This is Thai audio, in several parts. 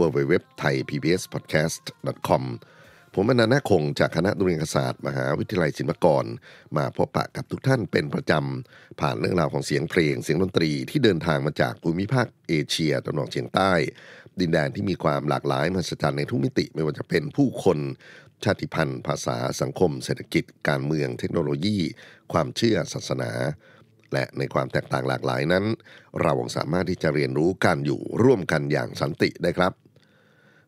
w w w t h a i p b s p o d c a s t c o m ผมอนันต์คงจากคณะดุเริยคศาสตร์ มหาวิทยาลัยศิลปากรมาพบปะกับทุกท่านเป็นประจำ ผ่านเรื่องราวของเสียงเพลง เสียงดนตรีที่เดินทางมาจากภูมิภาคเอเชียตะวันออกเฉียงใต้ ดินแดนที่มีความหลากหลายมหัศจรรย์ในทุกมิติไม่ว่าจะเป็นผู้คนชาติพันธุ์ ภาษาสังคม เศรษฐกิจ การเมืองเทคโนโลยี ความเชื่อศาสนา และในความแตกต่างหลากหลายนั้น เราสามารถที่จะเรียนรู้การอยู่ร่วมกันอย่างสันติได้ครับ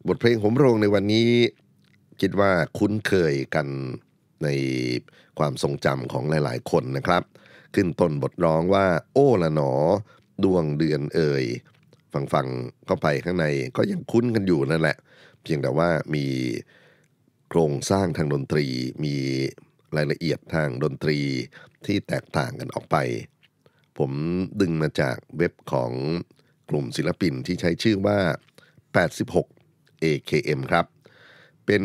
บทเพลงผมโรงในวันนี้ คิดว่าคุ้นเคยกันในความทรงจำของหลาย ๆ คนนะครับ ขึ้นต้นบทร้องว่า โอ้ละหนอ ดวงเดือนเอ่ยฟังๆังเข้าไปข้างใน ก็ยังคุ้นกันอยู่นั่นแหละ เพียงแต่ว่ามีโครงสร้างทางดนตรีมีรายละเอียดทางดนตรีที่แตกต่างกันออกไป ผมดึงมาจากเว็บของกลุ่มศิลปินที่ใช้ชื่อว่า86 AKM ครับ เป็น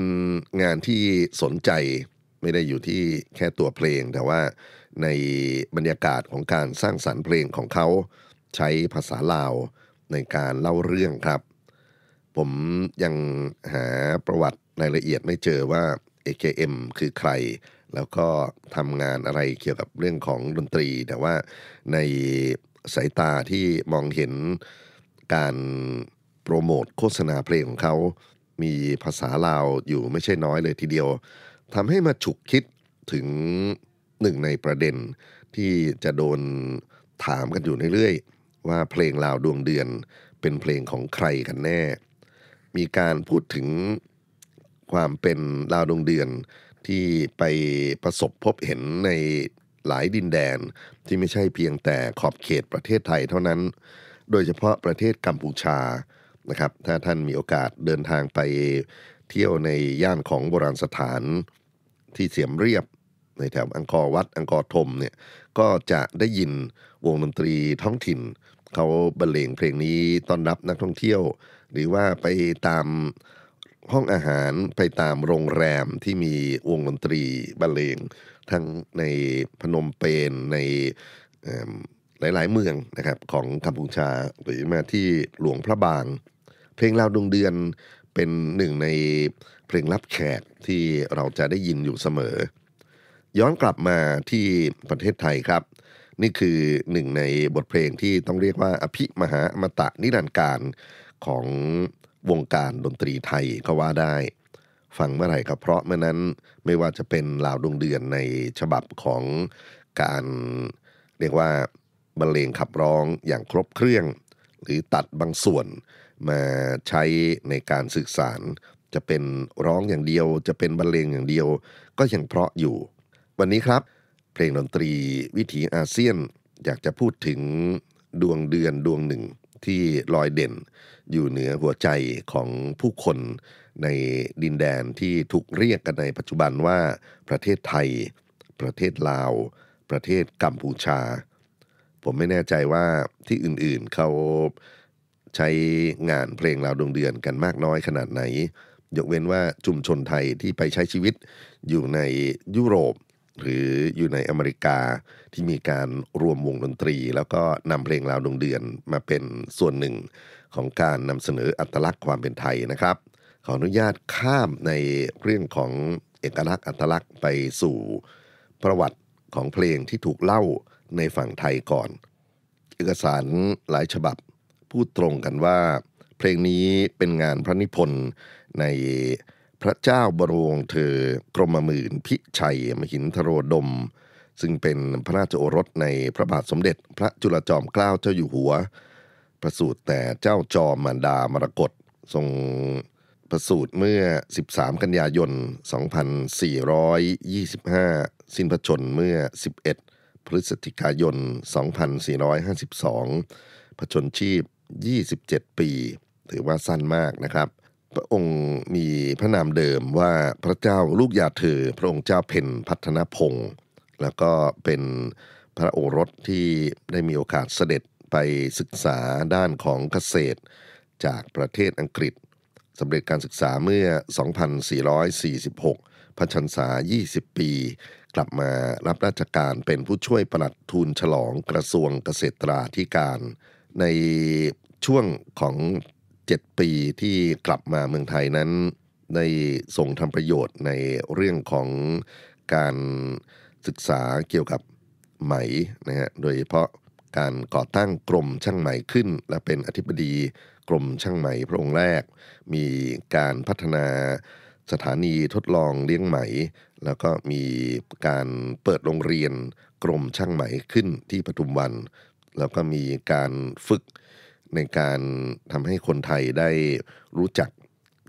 งานที่สนใจไม่ได้อยู่ที่แค่ตัวเพลง แต่ว่าในบรรยากาศของการสร้างสารรค์เพลงของเขาใช้ภาษาลาวในการเล่าเรื่องครับ ผมยังหาประวัติในละเอียดไม่เจอว่า AKM คือใคร แล้วก็ทำงานอะไรเกี่ยวกับเรื่องของดนตรี แต่ว่าในสายตาที่มองเห็นการโปรโมทโฆษณาเพลงของเขามีภาษาลาวอยู่ไม่ใช่น้อยเลยทีเดียวทำให้มาฉุกคิดถึงหนึ่งในประเด็นที่จะโดนถามกันอยู่เรื่อยๆ ว่าเพลงลาวดวงเดือนเป็นเพลงของใครกันแน่ มีการพูดถึงความเป็นลาวดวงเดือน ที่ไปประสบพบเห็นในหลายดินแดนที่ไม่ใช่เพียงแต่ขอบเขตประเทศไทยเท่านั้น โดยเฉพาะประเทศกัมพูชานะครับถ้าท่านมีโอกาสเดินทางไปเที่ยวในย่านของโบราณสถานที่เสียมเรียบในแถวอังกอวัดอังกอร์ธมเนี่ยก็จะได้ยินวงดนตรีท้องถิ่นเขาบรรเลงเพลงนี้ต้อนรับนักท่องเที่ยว หรือว่าไปตามห้องอาหารไปตามโรงแรมที่มีวงดนตรีบรรเลงทั้งในพนมเปญในหลายๆ เมืองนะครับของกัมพูชาหรือมาที่หลวงพระบางเพลงลาวดวงเดือนเป็นหนึ่งในเพลงรับแขกที่เราจะได้ยินอยู่เสมอ ย้อนกลับมาที่ประเทศไทยครับ นี่คือหนึ่งในบทเพลงที่ต้องเรียกว่าอภิมหาอมตะนิรันดร์การของวงการดนตรีไทยก็ว่าได้ ฟังเมื่อไหร่ก็เพราะเมื่อนั้น ไม่ว่าจะเป็นลาวดวงเดือนในฉบับของการเรียกว่าบรรเลงขับร้องอย่างครบเครื่องหรือตัดบางส่วนมาใช้ในการสื่อสารจะเป็นร้องอย่างเดียวจะเป็นบรรเลงอย่างเดียวก็ยังเพราะอยู่ วันนี้ครับ เพลงดนตรีวิถีอาเซียนอยากจะพูดถึงดวงเดือนดวงหนึ่งที่ลอยเด่น อยู่เหนือหัวใจของผู้คนในดินแดนที่ถูกเรียกกันในปัจจุบันว่าประเทศไทย ประเทศลาว ประเทศกัมพูชา ผมไม่แน่ใจว่าที่อื่นๆเขาใช้งานเพลงราวดวงเดือนกันมากน้อยขนาดไหน ยกเว้นว่า ชุมชนไทยที่ไปใช้ชีวิตอยู่ในยุโรป หรืออยู่ในอเมริกาที่มีการรวมวงดนตรี แล้วก็นำเพลงราวดวงเดือนมาเป็นส่วนหนึ่งของการนำเสนออัตลักษณ์ความเป็นไทยนะครับ ขออนุญาตข้ามในเรื่องของเอกลักษณ์อัตลักษณ์ไปสู่ประวัติของเพลงที่ถูกเล่าในฝั่งไทยก่อน เอกสารหลายฉบับพูดตรงกันว่าเพลงนี้เป็นงานพระนิพนธ์ในพระเจ้าบรวงเธอกรมหมื่นพิชัยมหินทโรดม ซึ่งเป็นพระราชโอรสในพระบาทสมเด็จพระจุลจอมเกล้าเจ้าอยู่หัว ประสูติแต่เจ้าจอมมารดามรกตทรงประสูติเมื่อ 13 กันยายน2425 สิ้นพระชนเมื่อ 11 พฤศจิกายน2452พระชนชีพ27 ปี ถือว่าสั้นมากนะครับ พระองค์มีพระนามเดิมว่าพระเจ้าลูกยาเธอพระองค์เจ้าเพ็ญพัฒนพงศ์แล้วก็เป็นพระโอรสที่ได้มีโอกาสเสด็จไปศึกษาด้านของเกษตร จากประเทศอังกฤษสำเร็จการศึกษาเมื่อ 2446 พระชันษา 20 ปี กลับมารับราชการเป็นผู้ช่วยปลัดทูลฉลองกระทรวงเกษตราธิการในช่วงของ 7 ปีที่กลับมาเมืองไทยนั้นได้ส่งทำประโยชน์ในเรื่องของการศึกษาเกี่ยวกับไหมนะฮะโดยเฉพาะการก่อตั้งกรมช่างไหมขึ้น และเป็นอธิบดีกรมช่างไหมพระองค์แรก มีการพัฒนาสถานีทดลองเลี้ยงไหมแล้วก็มีการเปิดโรงเรียนกรมช่างไหมขึ้นที่ปทุมวันแล้วก็มีการฝึกในการทำให้คนไทยได้รู้จัก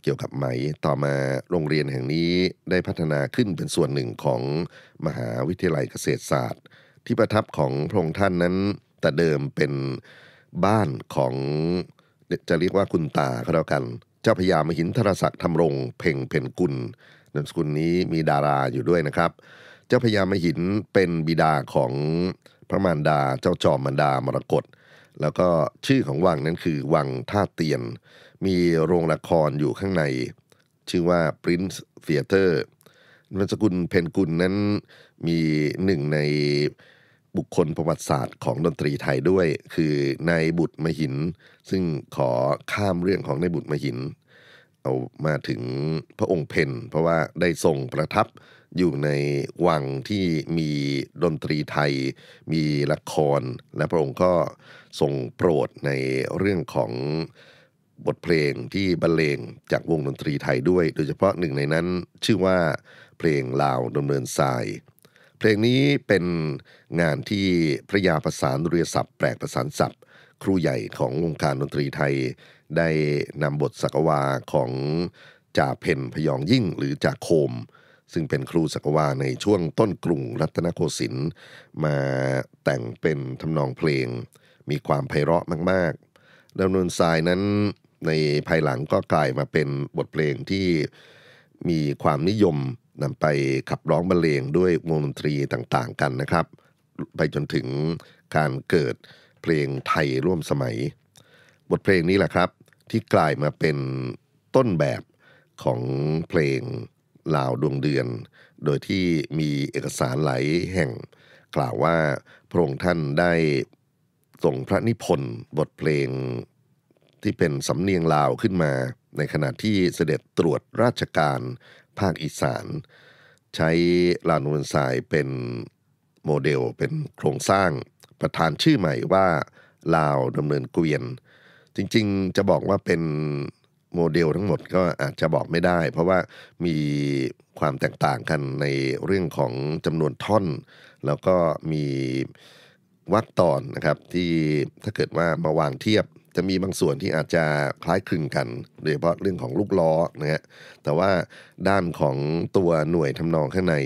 เกี่ยวกับไหม ต่อมาโรงเรียนแห่งนี้ได้พัฒนาขึ้นเป็นส่วนหนึ่งของมหาวิทยาลัยเกษตรศาสตร์ ที่ประทับของพระองค์ท่านนั้น แต่เดิมเป็นบ้านของ จะเรียกว่าคุณตาก็แล้วกัน เจ้าพญามหินทรศักดิ์ธรรมรง เพ่งเพ่นกุลนามสกุลนี้มีดาราอยู่ด้วยนะครับเจ้าพญามหินเป็นบิดาของพระมารดาเจ้าจอมมารดามรกตแล้วก็ชื่อของวังนั้นคือ วังท่าเตียน มีโรงละครอยู่ข้างใน ชื่อว่า Prince Theater ร์มสกุลเพนกุลนั้นมีหนึ่งในบุคคลประวัติศาสตร์ของดนตรีไทยด้วย คือนายบุตรมหิน ซึ่งขอข้ามเรื่องของนายบุตรมหิน เอามาถึงพระองค์เพนเพราะว่าได้ทรงประทับอยู่ในวังที่มีดนตรีไทยมีละคร และพระองค์ก็ทรงโปรดในเรื่องของบทเพลงที่บรรเลงจากวงดนตรีไทยด้วย โดยเฉพาะหนึ่งในนั้นชื่อว่าเพลงลาวดำเนินทราย เพลงนี้เป็นงานที่พระยาประสานเรือศัพท์แปลกประสานศัพท์ครูใหญ่ของวงการดนตรีไทย ได้นำบทสักวาของจ่าเพนพยองยิ่งหรือจ่าโคมซึ่งเป็นครูสักวาในช่วงต้นกรุงรัตนโกสินทร์มาแต่งเป็นทำนองเพลง มีความไพเราะมาก ๆดำนวนทรายนั้นในภายหลังก็กลายมาเป็นบทเพลงที่มีความนิยมนำไปขับร้องบรรเลงด้วยวงดนตรีต่างๆกันนะครับ ไปจนถึงการเกิดเพลงไทยร่วมสมัย บทเพลงนี้แหละครับที่กลายมาเป็นต้นแบบของเพลงลาวดวงเดือน โดยที่มีเอกสารหลายแห่ง กล่าวว่าพระองค์ท่านได้ส่งพระนิพนธ์บทเพลงที่เป็นสำเนียงลาวขึ้นมา ในขณะที่เสด็จตรวจราชการภาคอีสาน ใช้ลานวนสายเป็นโมเดลเป็นโครงสร้าง ประธานชื่อใหม่ว่าลาวดำเนินเกวียน จริงๆจะบอกว่าเป็นโมเดลทั้งหมดก็อาจจะบอกไม่ได้เพราะว่ามีความแตกต่างกันในเรื่องของจำนวนท่อน แล้วก็มีวัดตอนนะครับ ที่ถ้าเกิดว่ามาวางเทียบ จะมีบางส่วนที่อาจจะคล้ายคลึงกันโดยเฉพาะเรื่องของลูกล้อนะฮะแต่ว่าด้านของตัวหน่วยทำนองข้างใน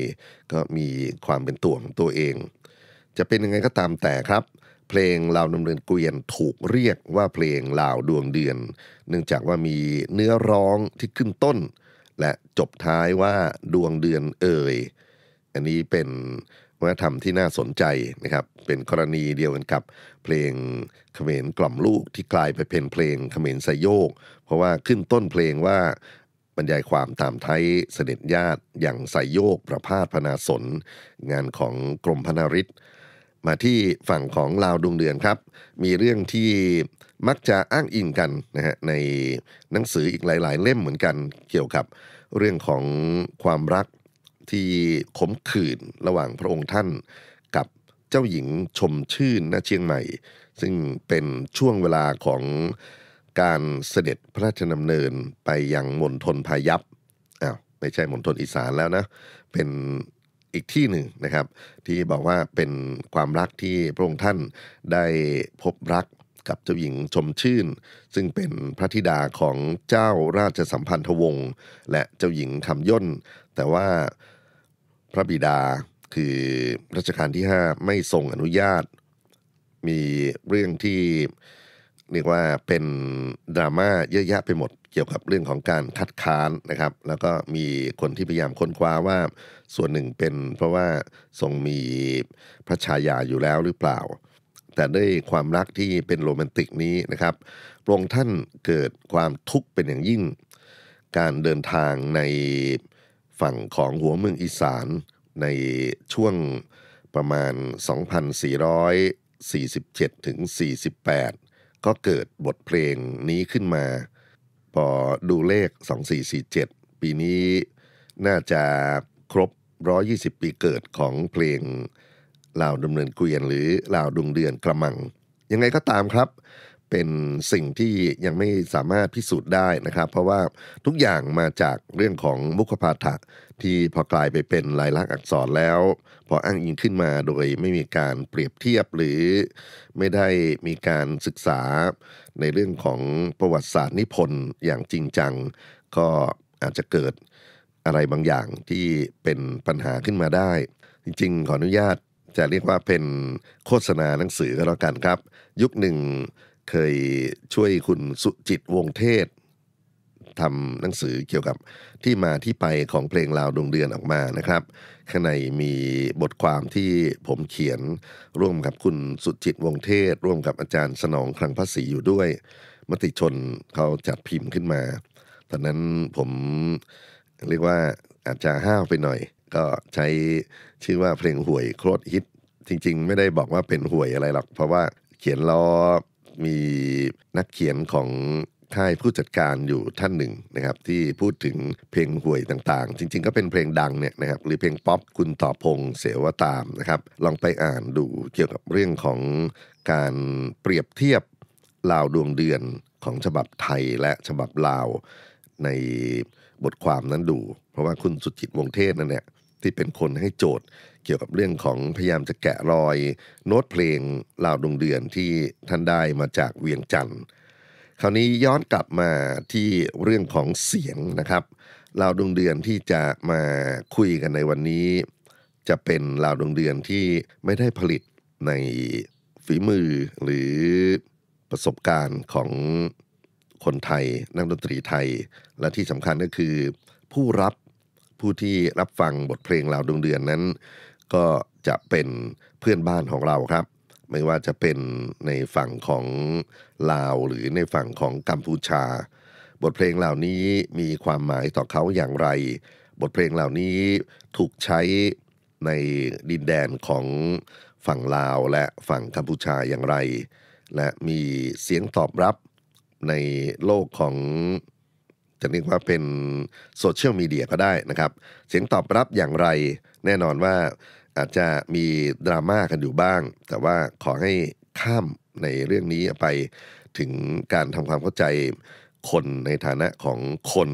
ก็มีความเป็นตัวของตัวเอง จะเป็นยังไงก็ตามแต่ครับเพลงลาวดำเนินเกวียนถูกเรียกว่าเพลงลาวดวงเดือน เนื่องจากว่ามีเนื้อร้องที่ขึ้นต้น และจบท้ายว่าดวงเดือนเอ่ยอันนี้เป็นวัฒนธรรมที่น่าสนใจนะครับเป็นกรณีเดียวกันกับเพลงเขมรกล่อมลูกที่กลายไปเป็นเพลงเขมรสยโยก เพราะว่าขึ้นต้นเพลงว่าบรรยายความตามไทยเสด็จญาติอย่างสยโยกประพาสพนาสน งานของกรมพนาริศมาที่ฝั่งของลาวดวงเดือนครับ มีเรื่องที่มักจะอ้างอิงกันนะฮะในหนังสืออีกหลาย ๆ เล่มเหมือนกันเกี่ยวกับเรื่องของความรักที่ขมขื่นระหว่างพระองค์ท่าน กับเจ้าหญิงชมชื่นณเชียงใหม่ ซึ่งเป็นช่วงเวลาของการเสด็จพระราชดำเนินไปยังมณฑลพายัพอ้าวไม่ใช่มณฑลอีสานแล้วนะเป็นอีกที่หนึ่งนะครับที่บอกว่าเป็นความรักที่พระองค์ท่านได้พบรักกับเจ้าหญิงชมชื่น ซึ่งเป็นพระธิดาของเจ้าราชสัมพันธวงศ์ และเจ้าหญิงคำย่น แต่ว่าพระบิดาคือรัชกาลที่ 5 ไม่ทรงอนุญาตมีเรื่องที่เรียกว่าเป็นดราม่าเยอะแยะไปหมด เกี่ยวกับเรื่องของการคัดค้านนะครับ แล้วก็มีคนที่พยายามค้นคว้าว่าส่วนหนึ่งเป็นเพราะว่าทรงมีพระชายาอยู่แล้วหรือเปล่า แต่ด้วยความรักที่เป็นโรแมนติกนี้นะครับพระองค์ท่านเกิดความทุกข์เป็นอย่างยิ่ง การเดินทางในฝั่งของหัวเมืองอีสาน ในช่วงประมาณ 2,447ถึง48ก็เกิดบทเพลงนี้ขึ้นมา พอดูเลข 2447 ปีนี้ น่าจะครบ 120 ปีเกิดของเพลงลาวดำเนินเกวียนหรือลาวดวงเดือนกระมัง ยังไงก็ตามครับเป็นสิ่งที่ยังไม่สามารถพิสูจน์ได้นะครับ เพราะว่าทุกอย่างมาจากเรื่องของมุขภาฐะที่พอกลายไปเป็นลายลักษณ์อักษรแล้ว พออ้างอิงขึ้นมาโดยไม่มีการเปรียบเทียบหรือไม่ได้มีการศึกษา ในเรื่องของประวัติศาสตร์นิพนธ์อย่างจริงจัง ก็อาจจะเกิดอะไรบางอย่างที่เป็นปัญหาขึ้นมาได้ จริงๆ ขออนุญาตจะเรียกว่าเป็นโฆษณาหนังสือก็แล้วกันครับ ยุคหนึ่งเคยช่วยคุณสุจิตวงเทศทำหนังสือเกี่ยวกับที่มาที่ไปของเพลงลาวดวงเดือนออกมานะครับข้างในมีบทความที่ผมเขียนร่วมกับคุณสุจิตวงเทศ ร่วมกับอาจารย์สนองคลังภาษีอยู่ด้วย มติชนเขาจัดพิมพ์ขึ้นมาตอนนั้นผมเรียกว่าอาจจะห้าวไปหน่อย ก็ใช้ชื่อว่าเพลงหวยโคตดฮิตจริง ๆ ไม่ได้บอกว่าเป็นหวยอะไรหรอกเพราะว่าเขียนล้อมีนักเขียนของค่ายผู้จัดการอยู่ท่านหนึ่งนะครับที่พูดถึงเพลงห่วยต่างๆ จริง ๆก็เป็นเพลงดังเนี่ยนะครับหรือเพลงป๊อปคุณต่อพงเสวตามนะครับ ลองไปอ่านดูเกี่ยวกับเรื่องของการเปรียบเทียบลาวดวงเดือนของฉบับไทยและฉบับลาวในบทความนั้นดู เพราะว่าคุณสุจิตวงเทศนั่นเนี่ย ที่เป็นคนให้โจทย์เกี่ยวกับเรื่องของพยายามจะแกะรอยโน้ตเพลงลาวดวงเดือนที่ท่านได้มาจากเวียงจันทร์คราวนี้ย้อนกลับมาที่เรื่องของเสียงนะครับลาวดวงเดือนที่จะมาคุยกันในวันนี้ จะเป็นลาวดวงเดือนที่ไม่ได้ผลิตในฝีมือหรือประสบการณ์ของคนไทย นักดนตรีไทย และที่สำคัญก็คือ ผู้รับผู้ที่รับฟังบทเพลงลาวดวงเดือนนั้นก็จะเป็นเพื่อนบ้านของเราครับ ไม่ว่าจะเป็นในฝั่งของลาวหรือในฝั่งของกัมพูชา บทเพลงเหล่านี้มีความหมายต่อเขาอย่างไร บทเพลงเหล่านี้ถูกใช้ในดินแดนของฝั่งลาวและฝั่งกัมพูชาอย่างไร และมีเสียงตอบรับในโลกของ จะเรียกว่าเป็นโซเชียลมีเดียก็ได้นะครับ เสียงตอบรับอย่างไร แน่นอนว่าอาจจะมีดราม่ากันอยู่บ้าง แต่ว่าขอให้ข้ามในเรื่องนี้ไปถึงการทำความเข้าใจคนในฐานะของคน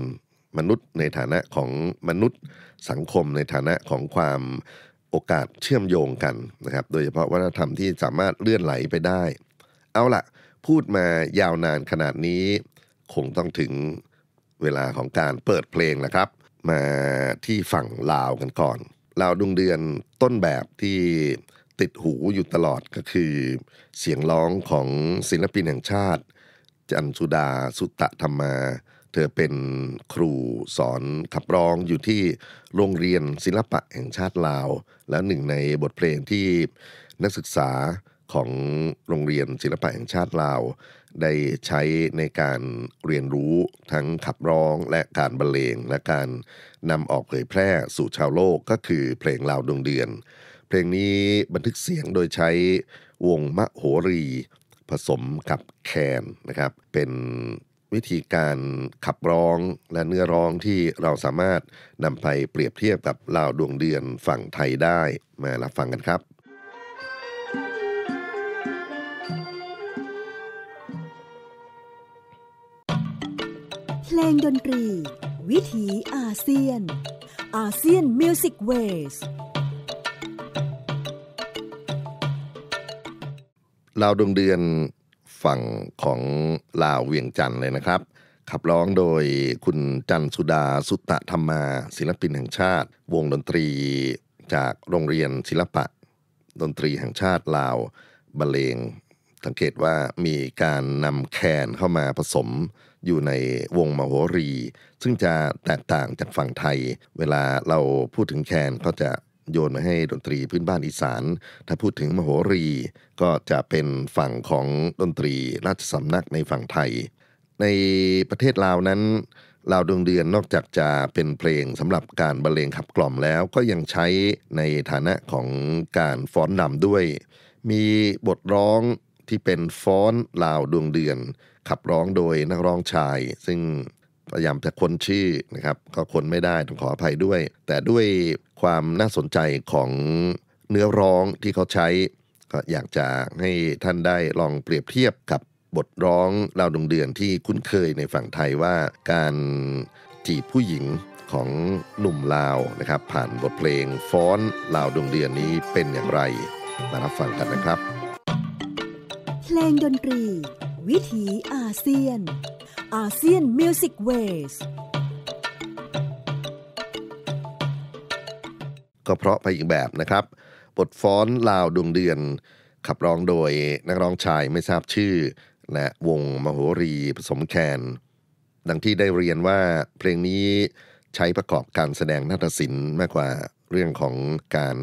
มนุษย์ในฐานะของมนุษย์สังคมในฐานะของความโอกาสเชื่อมโยงกันนะครับ โดยเฉพาะวัฒนธรรมที่สามารถเลื่อนไหลไปได้ เอาละพูดมายาวนานขนาดนี้คงต้องถึงเวลาของการเปิดเพลงแล้วครับ มาที่ฝั่งลาวกันก่อนลาวดวงเดือนต้นแบบที่ติดหูอยู่ตลอดก็คือ เสียงร้องของศิลปินแห่งชาติ จันสุดาสุตตะธรรมา เธอเป็นครูสอนขับร้องอยู่ที่โรงเรียนศิลปะแห่งชาติลาว และหนึ่งในบทเพลงที่นักศึกษาของโรงเรียนศิลปะแห่งชาติลาวได้ใช้ในการเรียนรู้ทั้งขับร้องและการบรรเลงและการนำออกเผยแพร่สู่ชาวโลกก็คือเพลงลาวดวงเดือน เพลงนี้บันทึกเสียงโดยใช้วงมะโหรี ผสมกับแคนนะครับ เป็นวิธีการขับร้องและเนื้อร้องที่เราสามารถนำไปเปรียบเทียบกับลาวดวงเดือนฝั่งไทยได้มารับฟังกันครับเพลงดนตรี วิถีอาเซียนอาเซียนมิวสิกเวสลาวดวงเดือนฝั่งของลาวเวียงจันทร์เลยนะครับ ขับร้องโดยคุณจันสุดาสุตตธรรมา ศิลปินแห่งชาติวงดนตรีจากโรงเรียนศิลปะ ดนตรีแห่งชาติลาวบรรเลง สังเกตว่ามีการนำแคนเข้ามาผสมอยู่ในวงมโหรี ซึ่งจะแตกต่างจากฝั่งไทย เวลาเราพูดถึงแคนก็จะโยนมาให้ดนตรีพื้นบ้านอีสาน ถ้าพูดถึงมโหรีก็จะเป็นฝั่งของดนตรีราชสำนักในฝั่งไทย ในประเทศลาวนั้น ลาวดวงเดือนนอกจากจะเป็นเพลงสำหรับการบรรเลงขับกล่อมแล้ว ก็ยังใช้ในฐานะของการฟ้อนนำด้วย มีบทร้องที่เป็นฟ้อนลาวดวงเดือนขับร้องโดยนักร้องชาย ซึ่งพยายามจะคนชื่อนะครับ ก็คนไม่ได้ต้องขออภัยด้วย แต่ด้วยความน่าสนใจของเนื้อร้องที่เขาใช้ ก็อยากจะให้ท่านได้ลองเปรียบเทียบกับบทร้องราวดวงเดือนที่คุ้นเคยในฝั่งไทยว่าการจีบผู้หญิงของหนุ่มลาวนะครับ ผ่านบทเพลงฟ้อนลาวดวงเดือนนี้เป็นอย่างไรมารับฟังกันนะครับเพลงดนตรี วิถีอาเซียนอาเซียนมิวสิกเวสก็เพราะไปอีกแบบนะครับ บทฟ้อนลาวดวงเดือน ขับร้องโดยนักร้องชายไม่ทราบชื่อ และวงมโหรีผสมแคน ดังที่ได้เรียนว่าเพลงนี้ใช้ประกอบการแสดงนาฏศิลป์มากกว่าเรื่องของการ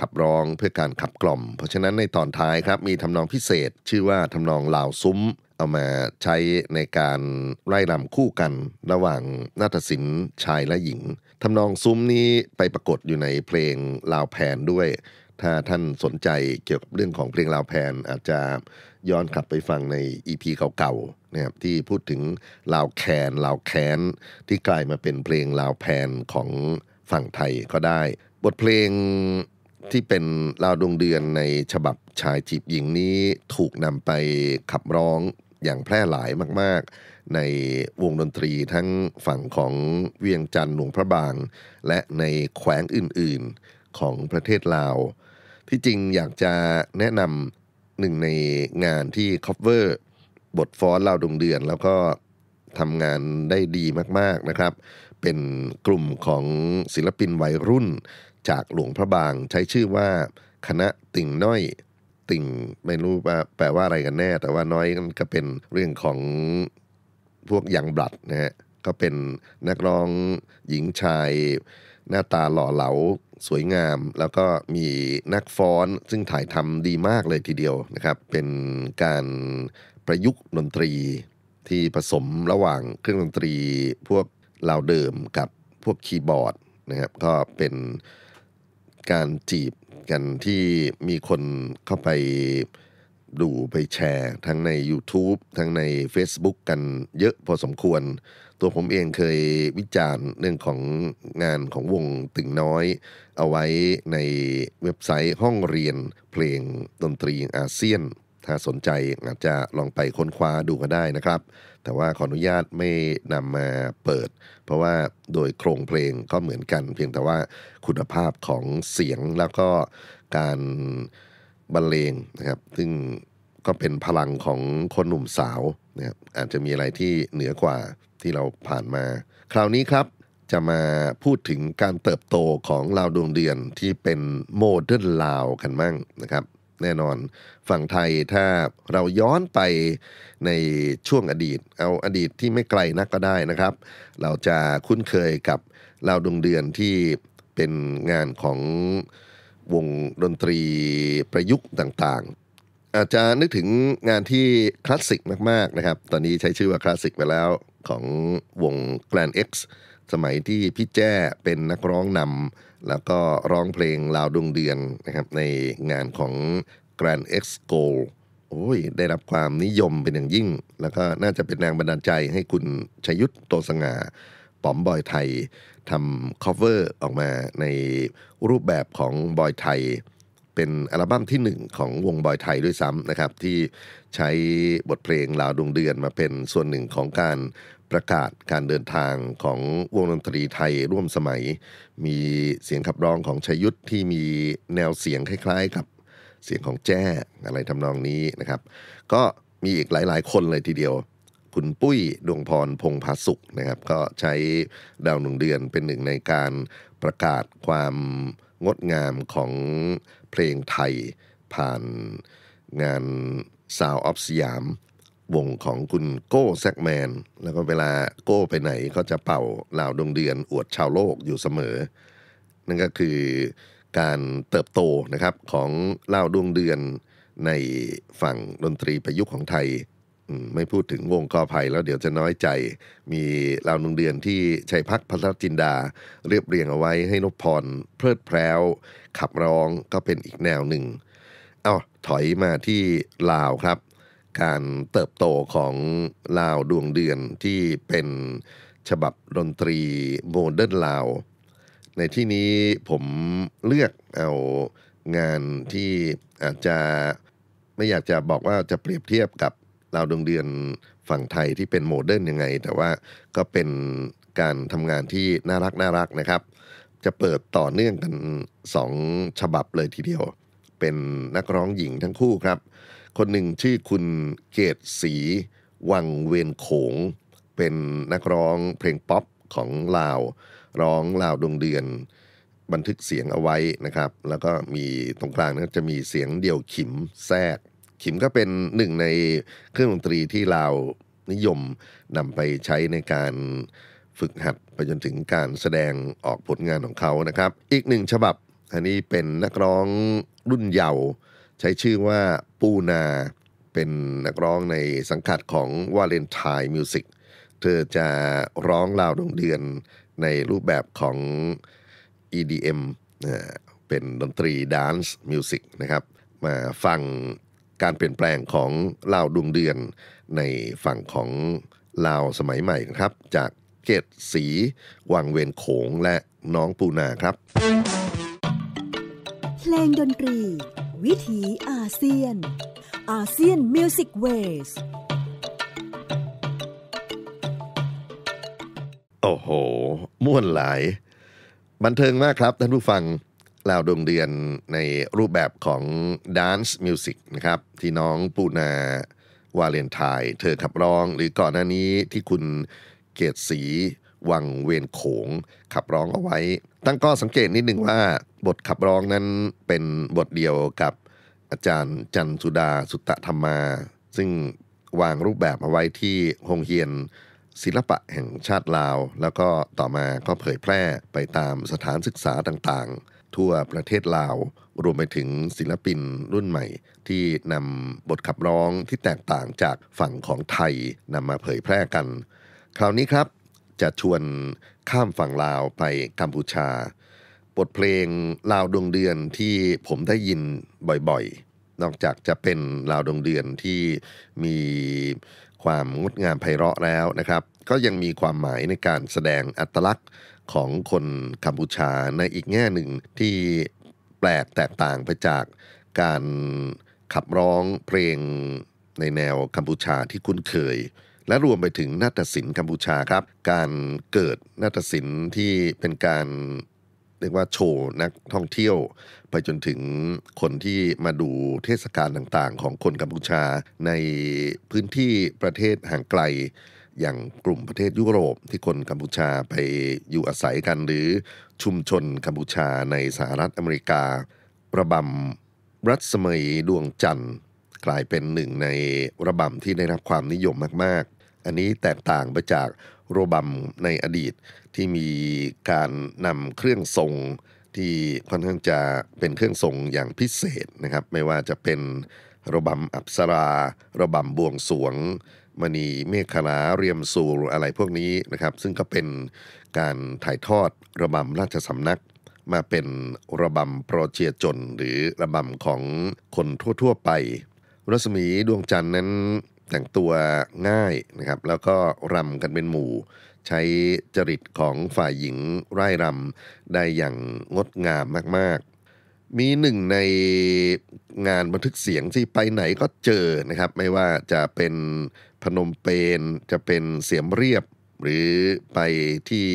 ขับร้องเพื่อการขับกล่อม เพราะฉะนั้นในตอนท้ายครับมีทำนองพิเศษชื่อว่าทำนองลาวซุ้มเอามาใช้ในการไล่ลำคู่กันระหว่างนาฏศิลป์ชายและหญิงทำนองซุ้มนี้ไปปรากฏอยู่ในเพลงลาวแผนด้วยถ้าท่านสนใจเกี่ยวกับเรื่องของเพลงลาวแผนอาจจะย้อนกลับไปฟังในอีพีเก่าๆนะครับที่พูดถึงลาวแคนลาวแคนที่กลายมาเป็นเพลงลาวแผนของฝั่งไทยก็ได้บทเพลงที่เป็นลาวดวงเดือนในฉบับชายจีบหญิงนี้ถูกนำไปขับร้องอย่างแพร่หลายมาก ๆ ในวงดนตรีทั้งฝั่งของเวียงจันทร์หลวงพระบาง และในแขวงอื่น ๆของประเทศลาว ที่จริงอยากจะแนะนำหนึ่งในงานที่คอฟเวอร์ บทฟ้อนลาวดวงเดือนแล้วก็ทำงานได้ดีมากๆนะครับเป็นกลุ่มของศิลปินวัยรุ่น จากหลวงพระบางใช้ชื่อว่า คณะติ่งน้อยติ่งไม่รู้ว่าแปลว่าอะไรกันแน่ แต่ว่าน้อยก็เป็นเรื่องของพวกยังบลัดนะฮะก็เป็นนักร้องหญิงชาย หน้าตาหล่อเหลา สวยงาม แล้วก็มีนักฟ้อนซึ่งถ่ายทำดีมากเลยทีเดียวนะครับ เป็นการประยุกต์ดนตรีที่ผสมระหว่างเครื่องดนตรีพวกเราเดิมกับพวกคีย์บอร์ดนะครับ ก็เป็นการจีบกันที่มีคนเข้าไปดูไปแชร์ ทั้งใน YouTube ทั้งใน Facebook กันเยอะพอสมควร ตัวผมเองเคยวิจารณ์เรื่องของงานของวงตึงน้อย เอาไว้ในเว็บไซต์ห้องเรียนเพลงดนตรีอาเซียน ถ้าสนใจอาจจะลองไปค้นคว้าดูก็ได้นะครับแต่ว่าขออนุญาตไม่นำมาเปิด เพราะว่าโดยโครงเพลงก็เหมือนกัน เพียงแต่ว่าคุณภาพของเสียงแล้วก็การบรรเลงนะครับ ซึ่งก็เป็นพลังของคนหนุ่มสาวนะครับอาจจะมีอะไรที่เหนือกว่าที่เราผ่านมา คราวนี้ครับจะมาพูดถึงการเติบโตของลาวดวงเดือนที่เป็นโมเดิร์นลาวกันมั่งนะครับแน่นอนฝั่งไทยถ้าเราย้อนไปในช่วงอดีต เอาอดีตที่ไม่ไกลนักก็ได้นะครับ เราจะคุ้นเคยกับเราดวงเดือนที่เป็นงานของวงดนตรีประยุกต์ต่างๆ อาจจะนึกถึงงานที่คลาสสิกมากๆนะครับ ตอนนี้ใช้ชื่อว่าคลาสสิกไปแล้วของวง Grand X สมัยที่พี่แจ้เป็นนักร้องนำแล้วก็ร้องเพลงลาวดวงเดือนนะครับในงานของ Grand X Gold โอ้ยได้รับความนิยมเป็นอย่างยิ่ง แล้วก็น่าจะเป็นแรงบันดาลใจให้คุณชยุทธโตสง่าป๋อมบอยไทยทำ cover ออกมาในรูปแบบของบอยไทย เป็นอัลบั้มที่หนึ่งของวงบอยไทยด้วยซ้ำนะครับที่ใช้บทเพลงลาวดวงเดือนมาเป็นส่วนหนึ่งของการประกาศการเดินทางของวงดนตรีไทยร่วมสมัย มีเสียงขับร้องของชยุทธที่มีแนวเสียงคล้ายๆกับ เสียงของแจ้ อะไรทำนองนี้นะครับ ก็มีอีกหลายๆคนเลยทีเดียว คุณปุ้ยดวงพรพงพาสุขนะครับ ก็ใช้ดาวหนึ่งเดือนเป็นหนึ่งในการประกาศความงดงามของเพลงไทยผ่านงานสาวออฟสยามวงของคุณโก้แซกแมน แล้วก็เวลาโก้ไปไหนก็จะเป่าเหล่าดวงเดือนอวดชาวโลกอยู่เสมอ นั่นก็คือการเติบโตนะครับของเหล่าดวงเดือนในฝั่งดนตรีประยุกต์ของไทย ไม่พูดถึงวงกอไผ่แล้วเดี๋ยวจะน้อยใจ มีเหล่าดวงเดือนที่ ชัยพักพัทรจินดาเรียบเรียงเอาไว้ให้นพพรเพลิดเพล้ว ขับร้องก็เป็นอีกแนวหนึ่งเอา้าถอยมาที่ลาวครับการเติบโตของลาวดวงเดือนที่เป็นฉบับดนตรีโมเดิร์นลาวในที่นี้ผมเลือกเอางานที่อาจจะไม่อยากจะบอกว่าจะเปรียบเทียบกับลาวดวงเดือนฝั่งไทยที่เป็นโมเดิร์นยังไง แต่ว่าก็เป็นการทำงานที่น่ารักน่ารักนะครับ จะเปิดต่อเนื่องกันสองฉบับเลยทีเดียวเป็นนักร้องหญิงทั้งคู่ครับคนหนึ่งชื่อคุณเกตศรีวังเวนโขง เป็นนักร้องเพลงป๊อป ของลาวร้องลาวดวงเดือนบันทึกเสียงเอาไว้นะครับ แล้วก็มีตรงกลางนั้นจะมีเสียงเดี่ยวขิมแทรกขิมก็เป็นหนึ่งในเครื่องดนตรีที่ลาวนิยมนำไปใช้ในการฝึกหัดไปจนถึงการแสดงออกผลงานของเขานะครับ อีกหนึ่งฉบับอันนี้เป็นนักร้องรุ่นเยาว์ใช้ชื่อว่าปูนาเป็นนักร้องในสังกัดของวาเลนไทน์มิวสิกเธอจะร้องราวดงเดือนในรูปแบบของ EDM เป็นดนตรีดานซ์มิวสิกนะครับมาฟังการเปลี่ยนแปลงของลาวดวงเดือน ในฝั่งของลาวสมัยใหม่ครับ จากเกตสี วังเวนโขงและน้องปูนาครับเพลงดนตรีวิถีอาเซียนอาเซียนมิวสิกเวสโอ้โห ม่วนหลาย บันเทิงมากครับ ท่านผู้ฟังลาวดวงเดือนในรูปแบบของา a n c มิวสิกนะครับ ที่น้องปูนาวาเลนไทน์เธอขับร้องหรือก่อนหน้านี้ที่คุณเกตศีวังเวนโขง ขับร้องเอาไว้ ตั้งก็สังเกตนิดหนึ่งว่าบทขับร้องนั้นเป็นบทเดียวกับอาจารย์จันสุดาสุตตธรรมา ซึ่งวางรูปแบบเอาไว้ที่โฮงเฮียน ศิลปะแห่งชาติลาว แล้วก็ต่อมาก็เผยแพร่ไปตามสถานศึกษาต่างๆ ทั่วประเทศลาวรวมไปถึงศิลปินรุ่นใหม่ ที่นำบทขับร้องที่แตกต่างจากฝั่งของไทยนำมาเผยแพร่กัน คราวนี้ครับจะชวนข้ามฝั่งลาวไปกัมพูชาบทเพลงลาวดวงเดือนที่ผมได้ยินบ่อย ๆ นอกจากจะเป็นลาวดวงเดือนที่มีความงดงามไพเราะแล้วนะครับ ก็ยังมีความหมายในการแสดงอัตลักษณ์ของคนกัมพูชาในอีกแง่หนึ่ง ที่แปลกแตกต่างไปจากการขับร้องเพลงในแนวกัมพูชาที่คุ้นเคย และรวมไปถึงนาฏศิลป์กัมพูชาครับ การเกิดนาฏศิลป์ที่เป็นการเรียกว่าโชว์นักท่องเที่ยว ไปจนถึงคนที่มาดูเทศกาลต่างๆ ของคนกัมพูชาในพื้นที่ประเทศห่างไกลอย่างกลุ่มประเทศยุโรป ที่คนกัมพูชาไปอยู่อาศัยกันหรือชุมชนกัมพูชาในสหรัฐอเมริกา ระบำรัศมีดวงจันทร์กลายเป็นหนึ่งในระบำที่ได้รับความนิยมมากๆ อันนี้แตกต่างไปจากโรบัมในอดีตที่มีการนำเครื่องทรงที่ค่อนข้างจะเป็นเครื่องทรงอย่างพิเศษนะครับ ไม่ว่าจะเป็นระบำอับสรา ระบำบวงสวง มณีเมฆนาเรียมสูรอะไรพวกนี้นะครับ ซึ่งก็เป็นการถ่ายทอดระบำราชสำนัก มาเป็นระบำโปรเจียจนหรือระบำของคนทั่วๆไป รัศมีดวงจันทร์นั้นแต่งตัวง่ายนะครับ แล้วก็รำกันเป็นหมู่ ใช้จริตของฝ่ายหญิงไร่รำได้อย่างงดงามมาก ๆ มีหนึ่งในงานบันทึกเสียงที่ไปไหนก็เจอนะครับ ไม่ว่าจะเป็นพนมเปญจะเป็นเสียมเรียบ หรือไปที่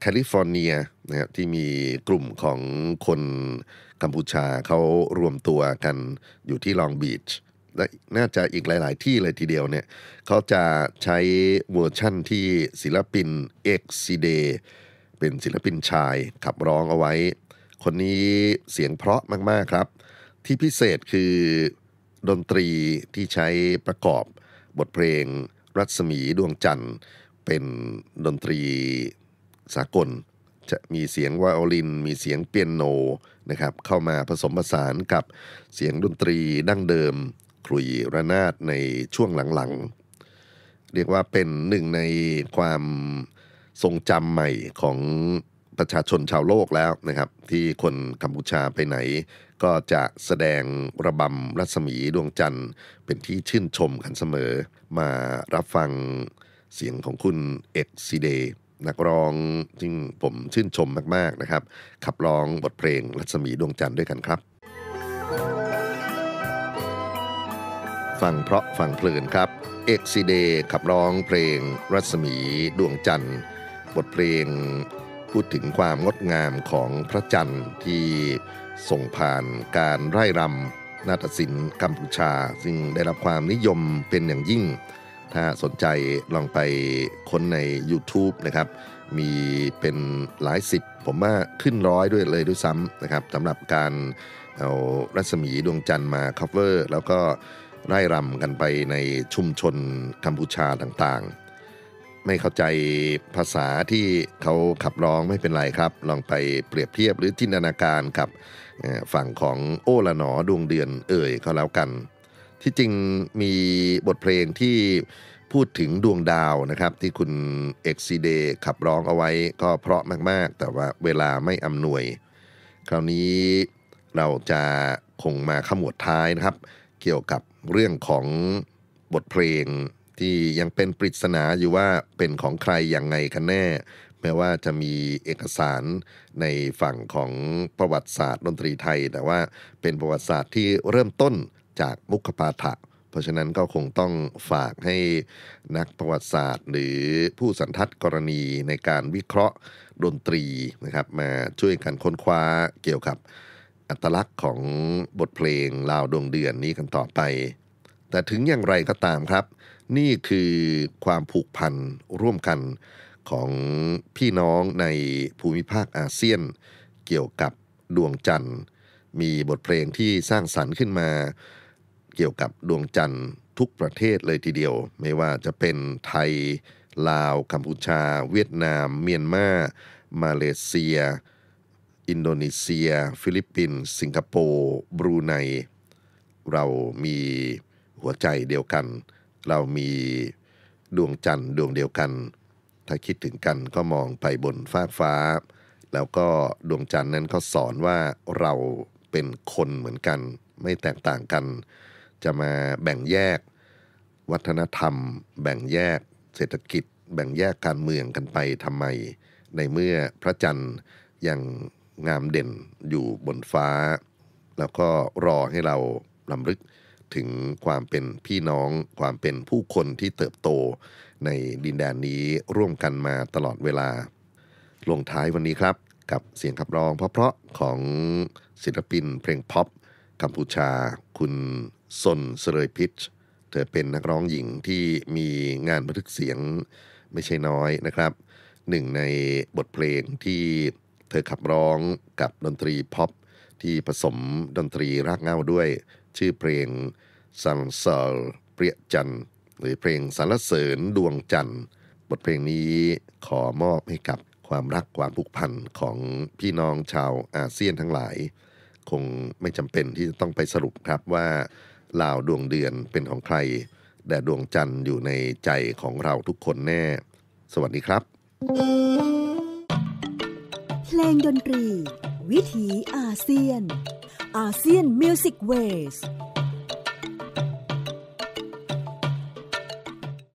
แคลิฟอร์เนียนะครับ ที่มีกลุ่มของคนกัมพูชาเขารวมตัวกันอยู่ที่ลองบีชและน่าจะอีกหลาย ๆ ที่เลยทีเดียวเนี่ยเขาจะใช้เวอร์ชั่น ที่ศิลปินเอ็กซิเดเป็นศิลปินชายขับร้องเอาไว้ คนนี้เสียงเพราะมาก ๆ ครับ ที่พิเศษคือดนตรีที่ใช้ประกอบบทเพลงรัศมีดวงจันทร์เป็นดนตรีสากลจะมีเสียงววโอลิน มีเสียงเปียโนนะครับเข้ามาผสมผสานกับเสียงดนตรีดั้งเดิมคลุยระนาดในช่วงหลังๆเรียกว่าเป็นหนึ่งในความทรงจำใหม่ของประชาชนชาวโลกแล้วนะครับ ที่คนกัมพูชาไปไหน ก็จะแสดงระบำรัศมีดวงจันทร์ เป็นที่ชื่นชมกันเสมอมารับฟังเสียงของคุณเอ็กซีเด นักร้องซึ่งผมชื่นชมมากๆนะครับ ขับร้องบทเพลงรัศมีดวงจันทร์ด้วยกันครับฟังเพราะฟังเพลินครับเอ็กซิเดขับร้องเพลงรัศมีดวงจันทร์ บทเพลงพูดถึงความงดงามของพระจันทร์ที่ส่งผ่านการไร่รำ นาฏศิลป์กัมพูชา ซึ่งได้รับความนิยมเป็นอย่างยิ่ง ถ้าสนใจลองไปค้นใน YouTube นะครับ มีเป็นหลายสิบ ผมว่าขึ้นร้อยด้วยเลยด้วยซ้ำนะครับสำหรับการเอารัศมีดวงจันทร์มาคเวอร์แล้วก็ไร่รำกันไปในชุมชนกัมพูชาต่างๆ ไม่เข้าใจภาษาที่เขาขับร้องไม่เป็นไรครับ ลองไปเปรียบเทียบหรือจินตนาการกับ ฝั่งของโอละหนอดวงเดือนเอ่ยเขาแล้วกัน ที่จริงมีบทเพลงที่พูดถึงดวงดาวนะครับ ที่คุณเอ็กซีเดขับร้องเอาไว้ก็เพราะมากๆ แต่ว่าเวลาไม่อำนวย คราวนี้เราจะคงมาขมวดท้ายนะครับ เกี่ยวกับเรื่องของบทเพลงที่ยังเป็นปริศนาอยู่ว่าเป็นของใครอย่างไงกันแน่ แม้ว่าจะมีเอกสารในฝั่งของประวัติศาสตร์ ดนตรีไทย แต่ว่าเป็นประวัติศาสตร์ที่เริ่มต้นจากมุขปาฐะเพราะฉะนั้นก็คงต้องฝากให้ นักประวัติศาสตร์ หรือผู้สันทัดกรณีในการวิเคราะห์ดนตรีนะครับ มาช่วยกันค้นคว้าเกี่ยวกับอัตลักษณ์ของบทเพลงลาวดวงเดือนนี้กันต่อไป แต่ถึงอย่างไรก็ตามครับ นี่คือความผูกพันร่วมกันของพี่น้องในภูมิภาคอาเซียน เกี่ยวกับดวงจันทร์ มีบทเพลงที่สร้างสรรค์ขึ้นมา เกี่ยวกับดวงจันทร์ ทุกประเทศเลยทีเดียว ไม่ว่าจะเป็นไทย ลาวกัมพูชา เวียดนามเมียนมามาเลเซียอินโดนีเซีย ฟิลิปปินส์สิงคโปร์บรูไนเรามีหัวใจเดียวกัน เรามีดวงจันทร์ดวงเดียวกันถ้าคิดถึงกันก็มองไปบนฟากฟ้า แล้วก็ดวงจันทร์นั้นก็สอนว่าเราเป็นคนเหมือนกัน ไม่แตกต่างกัน จะมาแบ่งแยก วัฒนธรรม แบ่งแยกเศรษฐกิจแบ่งแยกการเมืองกันไปทำไม ในเมื่อพระจันทร์ยังงามเด่นอยู่บนฟ้า แล้วก็รอให้เราลำลึกถึงความเป็นพี่น้อง ความเป็นผู้คนที่เติบโต ในดินแดนนี้ร่วมกันมาตลอดเวลา ลงท้ายวันนี้ครับกับเสียงขับร้องเพราะๆของศิลปินเพลงพ็อปกัมพูชาคุณสนเสรยพิช เธอเป็นนักร้องหญิงที่มีงานบันทึกเสียงไม่ใช่น้อยนะครับหนึ่งในบทเพลงที่เธอขับร้องกับดนตรีพ็อปที่ผสมดนตรีรากเง้าด้วยชื่อเพลงสัเสอลเปรียจันหรือเพลงสารเสริญดวงจันบทเพลงนี้ขอมอบให้กับความรักความผูกพันของพี่น้องชาวอาเซียนทั้งหลาย คงไม่จำเป็นที่จะต้องไปสรุปครับว่าลาวดวงเดือนเป็นของใคร แต่ดวงจันทร์อยู่ในใจของเราทุกคนแน่ สวัสดีครับพลงดนตรี วิถีอาเซียน อาเซียนมิวสิกเวส